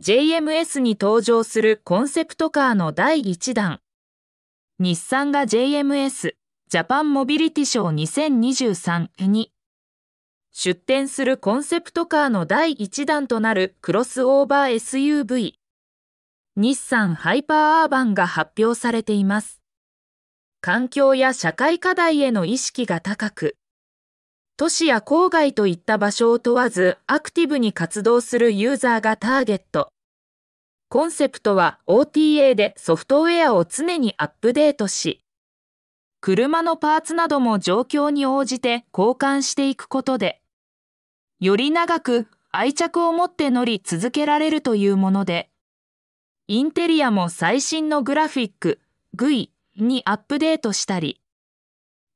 JMS に登場するコンセプトカーの第1弾。日産が JMS ジャパンモビリティショー2023に出展するコンセプトカーの第1弾となるクロスオーバー SUV 日産ハイパーアーバンが発表されています。環境や社会課題への意識が高く、都市や郊外といった場所を問わずアクティブに活動するユーザーがターゲット。コンセプトは OTA でソフトウェアを常にアップデートし、車のパーツなども状況に応じて交換していくことで、より長く愛着を持って乗り続けられるというもので、インテリアも最新のグラフィック、GUI にアップデートしたり、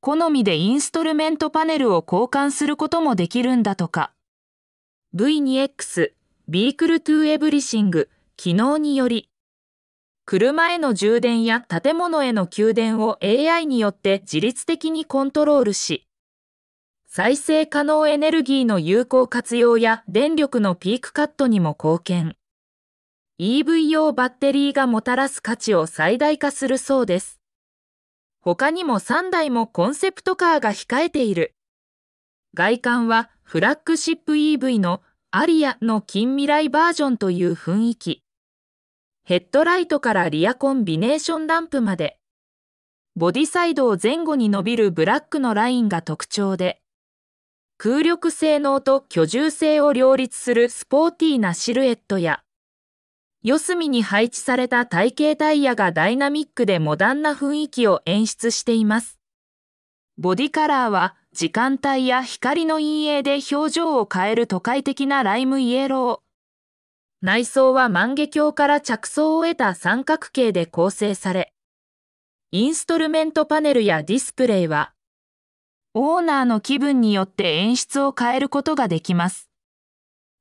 好みでインストルメントパネルを交換することもできるんだとか。V2X、ビークルトゥエブリシング、機能により、車への充電や建物への給電を AI によって自律的にコントロールし、再生可能エネルギーの有効活用や電力のピークカットにも貢献。EV 用バッテリーがもたらす価値を最大化するそうです。他にも3台もコンセプトカーが控えている。外観はフラッグシップ EV のアリアの近未来バージョンという雰囲気。ヘッドライトからリアコンビネーションランプまで、ボディサイドを前後に伸びるブラックのラインが特徴で、空力性能と居住性を両立するスポーティーなシルエットや、四隅に配置された体型タイヤがダイナミックでモダンな雰囲気を演出しています。ボディカラーは時間帯や光の陰影で表情を変える都会的なライムイエロー。内装は万華鏡から着想を得た三角形で構成され、インストルメントパネルやディスプレイは、オーナーの気分によって演出を変えることができます。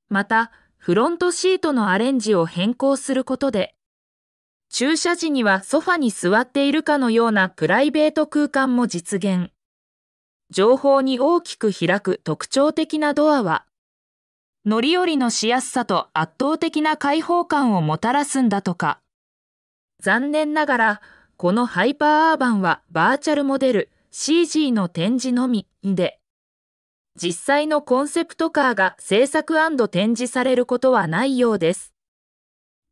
また、フロントシートのアレンジを変更することで、駐車時にはソファに座っているかのようなプライベート空間も実現。情報に大きく開く特徴的なドアは、乗り降りのしやすさと圧倒的な開放感をもたらすんだとか。残念ながら、このハイパーアーバンはバーチャルモデル CG の展示のみで、実際のコンセプトカーが制作展示されることはないようです。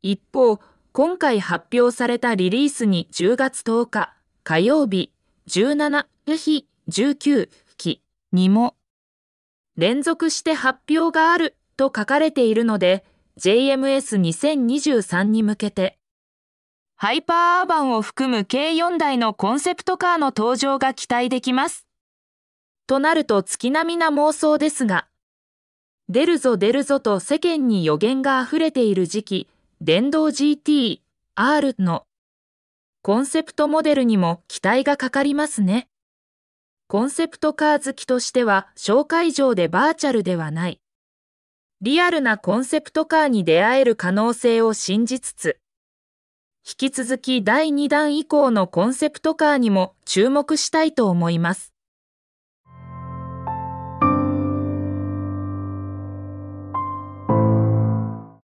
一方、今回発表されたリリースに10月10日、火曜日、17日、19日にも、連続して発表があると書かれているので、JMS2023 に向けて、ハイパーアーバンを含む計4台のコンセプトカーの登場が期待できます。となると月並みな妄想ですが、出るぞ出るぞと世間に予言が溢れている時期、電動 GT、R のコンセプトモデルにも期待がかかりますね。コンセプトカー好きとしては紹介状でバーチャルではない。リアルなコンセプトカーに出会える可能性を信じつつ、引き続き第2弾以降のコンセプトカーにも注目したいと思います。